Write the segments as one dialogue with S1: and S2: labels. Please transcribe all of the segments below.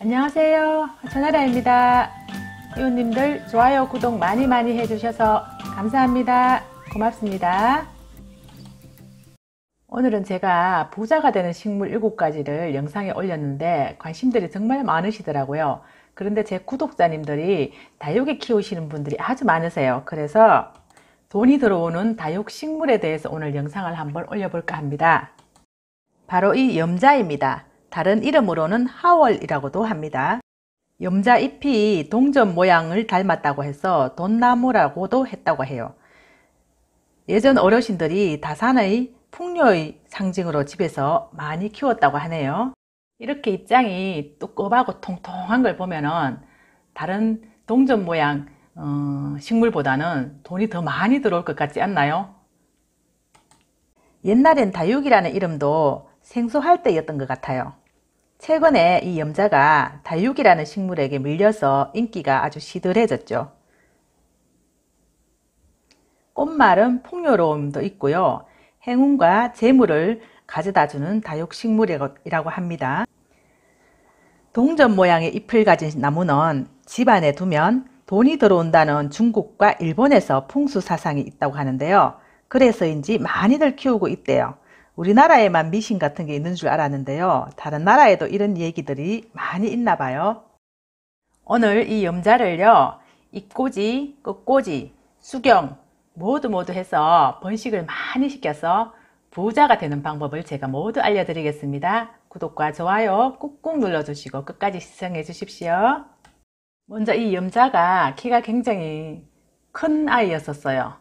S1: 안녕하세요. 천하라입니다. 회원님들 좋아요, 구독 많이 많이 해주셔서 감사합니다. 고맙습니다. 오늘은 제가 부자가 되는 식물 7가지를 영상에 올렸는데 관심들이 정말 많으시더라고요. 그런데 제 구독자님들이 다육이 키우시는 분들이 아주 많으세요. 그래서 돈이 들어오는 다육 식물에 대해서 오늘 영상을 한번 올려볼까 합니다. 바로 이 염자입니다. 다른 이름으로는 하월이라고도 합니다. 염자잎이 동전 모양을 닮았다고 해서 돈나무라고도 했다고 해요. 예전 어르신들이 다산의 풍요의 상징으로 집에서 많이 키웠다고 하네요. 이렇게 입장이 뚜껍하고 통통한 걸 보면은 다른 동전 모양 어, 식물보다는 돈이 더 많이 들어올 것 같지 않나요? 옛날엔 다육이라는 이름도 생소할 때였던 것 같아요. 최근에 이 염자가 다육이라는 식물에게 밀려서 인기가 아주 시들해졌죠. 꽃말은 풍요로움도 있고요. 행운과 재물을 가져다주는 다육식물이라고 합니다. 동전 모양의 잎을 가진 나무는 집안에 두면 돈이 들어온다는 중국과 일본에서 풍수 사상이 있다고 하는데요. 그래서인지 많이들 키우고 있대요. 우리나라에만 미신 같은 게 있는 줄 알았는데요. 다른 나라에도 이런 얘기들이 많이 있나 봐요. 오늘 이 염자를요. 입꼬지, 끝꼬지, 수경 모두 모두 해서 번식을 많이 시켜서 부자가 되는 방법을 제가 모두 알려드리겠습니다. 구독과 좋아요 꾹꾹 눌러주시고 끝까지 시청해 주십시오. 먼저 이 염자가 키가 굉장히 큰 아이였었어요.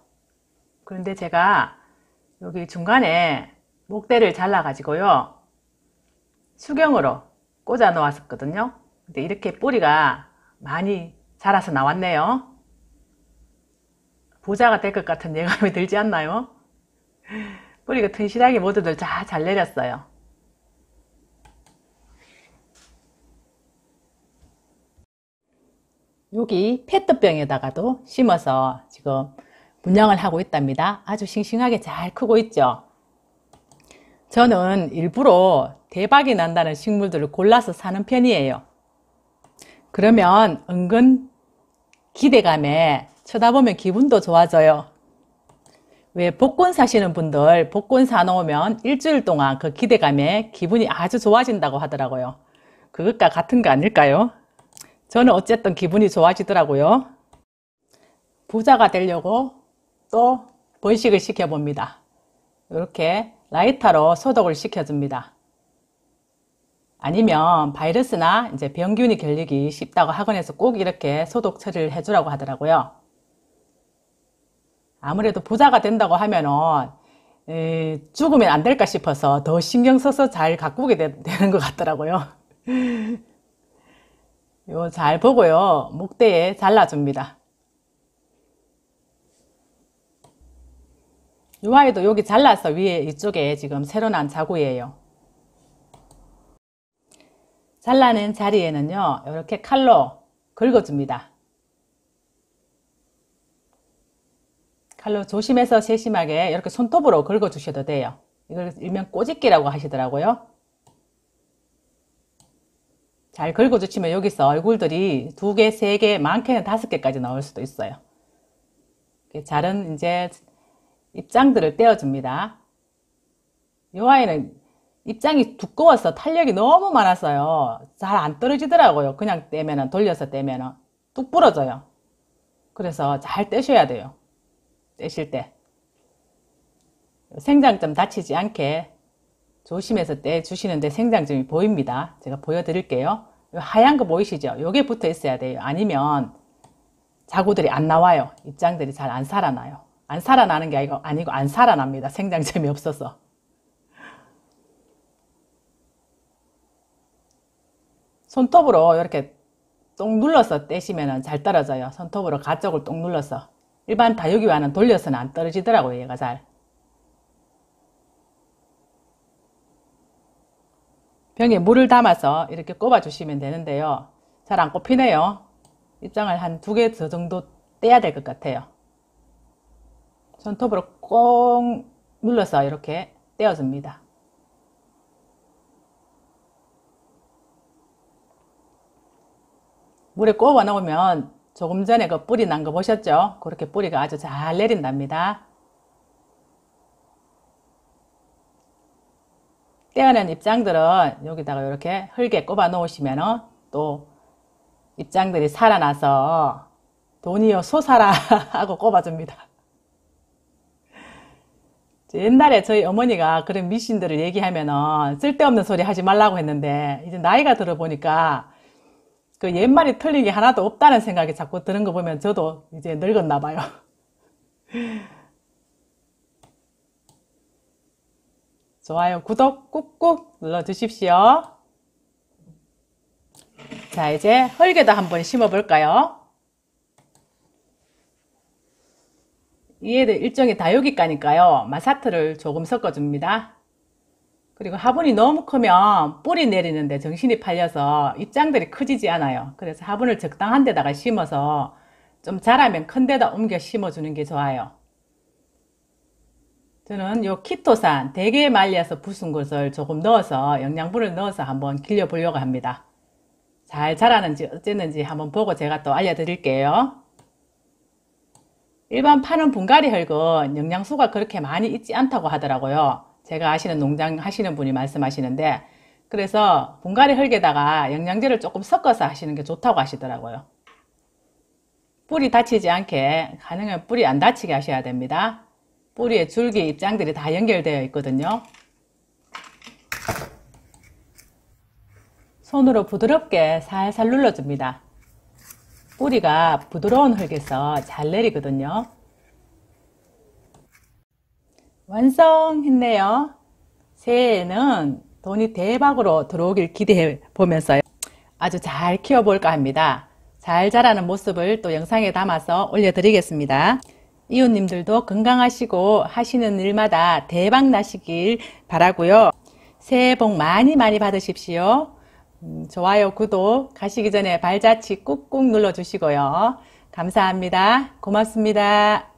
S1: 그런데 제가 여기 중간에 목대를 잘라가지고요. 수경으로 꽂아 놓았었거든요. 근데 이렇게 뿌리가 많이 자라서 나왔네요. 보자가 될 것 같은 예감이 들지 않나요? 뿌리가 튼실하게 모두들 다 잘 내렸어요. 여기 페트병에다가도 심어서 지금 분양을 하고 있답니다. 아주 싱싱하게 잘 크고 있죠. 저는 일부러 대박이 난다는 식물들을 골라서 사는 편이에요. 그러면 은근 기대감에 쳐다보면 기분도 좋아져요. 왜 복권 사시는 분들 복권 사놓으면 일주일 동안 그 기대감에 기분이 아주 좋아진다고 하더라고요. 그것과 같은 거 아닐까요? 저는 어쨌든 기분이 좋아지더라고요. 부자가 되려고 또 번식을 시켜봅니다. 이렇게 라이터로 소독을 시켜줍니다. 아니면 바이러스나 이제 병균이 걸리기 쉽다고 학원에서 꼭 이렇게 소독 처리를 해주라고 하더라고요. 아무래도 부자가 된다고 하면은 에, 죽으면 안 될까 싶어서 더 신경 써서 잘 가꾸게 되, 는것 같더라고요. 요잘 보고요. 목대에 잘라줍니다. 요 아이도 여기 잘라서 위에 이쪽에 지금 새로 난 자구예요. 잘라낸 자리에는요 이렇게 칼로 긁어줍니다. 칼로 조심해서 세심하게 이렇게 손톱으로 긁어주셔도 돼요. 이걸 일명 꼬집기라고 하시더라고요. 잘 긁어주시면 여기서 얼굴들이 두 개, 세 개, 많게는 다섯 개까지 나올 수도 있어요. 잘은 이제 입장들을 떼어줍니다. 이 아이는 입장이 두꺼워서 탄력이 너무 많아서요잘 안 떨어지더라고요. 그냥 떼면 돌려서 떼면 뚝 부러져요. 그래서 잘 떼셔야 돼요. 떼실 때. 생장점 다치지 않게 조심해서 떼주시는데 생장점이 보입니다. 제가 보여드릴게요. 하얀 거 보이시죠? 요게 붙어 있어야 돼요. 아니면 자구들이 안 나와요. 입장들이 잘 안 살아나요. 안 살아나는 게 아니고, 아니고 안 살아납니다. 생장 재미없어서. 손톱으로 이렇게 똥 눌러서 떼시면 잘 떨어져요. 손톱으로 가쪽을 똥 눌러서. 일반 다육이와는 돌려서는 안 떨어지더라고요. 얘가 잘. 병에 물을 담아서 이렇게 꼽아주시면 되는데요. 잘 안 꼽히네요. 입장을 한 두 개 더 정도 떼야 될 것 같아요. 손톱으로 꽁 눌러서 이렇게 떼어줍니다. 물에 꼽아 놓으면 조금 전에 그 뿌리 난 거 보셨죠? 그렇게 뿌리가 아주 잘 내린답니다. 떼어낸 입장들은 여기다가 이렇게 흙에 꼽아 놓으시면 또 입장들이 살아나서 돈이요 소사라 하고 꼽아줍니다. 옛날에 저희 어머니가 그런 미신들을 얘기하면은 쓸데없는 소리 하지 말라고 했는데 이제 나이가 들어보니까 그 옛말이 틀린 게 하나도 없다는 생각이 자꾸 드는 거 보면 저도 이제 늙었나 봐요. 좋아요, 구독 꾹꾹 눌러주십시오. 자, 이제 헐에도 한번 심어볼까요? 이 얘를 일종의 다육이가니까요. 마사트를 조금 섞어줍니다. 그리고 화분이 너무 크면 뿌리 내리는데 정신이 팔려서 입장들이 커지지 않아요. 그래서 화분을 적당한 데다가 심어서 좀 자라면 큰 데다 옮겨 심어주는 게 좋아요. 저는 요 키토산 대게 말려서 부순 것을 조금 넣어서 영양분을 넣어서 한번 길려보려고 합니다. 잘 자라는지 어쨌는지 한번 보고 제가 또 알려드릴게요. 일반 파는 분갈이 흙은 영양소가 그렇게 많이 있지 않다고 하더라고요. 제가 아시는 농장 하시는 분이 말씀하시는데 그래서 분갈이 흙에다가 영양제를 조금 섞어서 하시는 게 좋다고 하시더라고요. 뿌리 다치지 않게 가능한 뿌리 안 다치게 하셔야 됩니다. 뿌리에 줄기 입장들이 다 연결되어 있거든요. 손으로 부드럽게 살살 눌러줍니다. 뿌리가 부드러운 흙에서 잘 내리거든요. 완성했네요. 새해에는 돈이 대박으로 들어오길 기대해 보면서 아주 잘 키워볼까 합니다. 잘 자라는 모습을 또 영상에 담아서 올려드리겠습니다. 이웃님들도 건강하시고 하시는 일마다 대박 나시길 바라고요. 새해 복 많이 많이 받으십시오. 음, 좋아요, 구독 가시기 전에 발자취 꾹꾹 눌러주시고요. 감사합니다. 고맙습니다.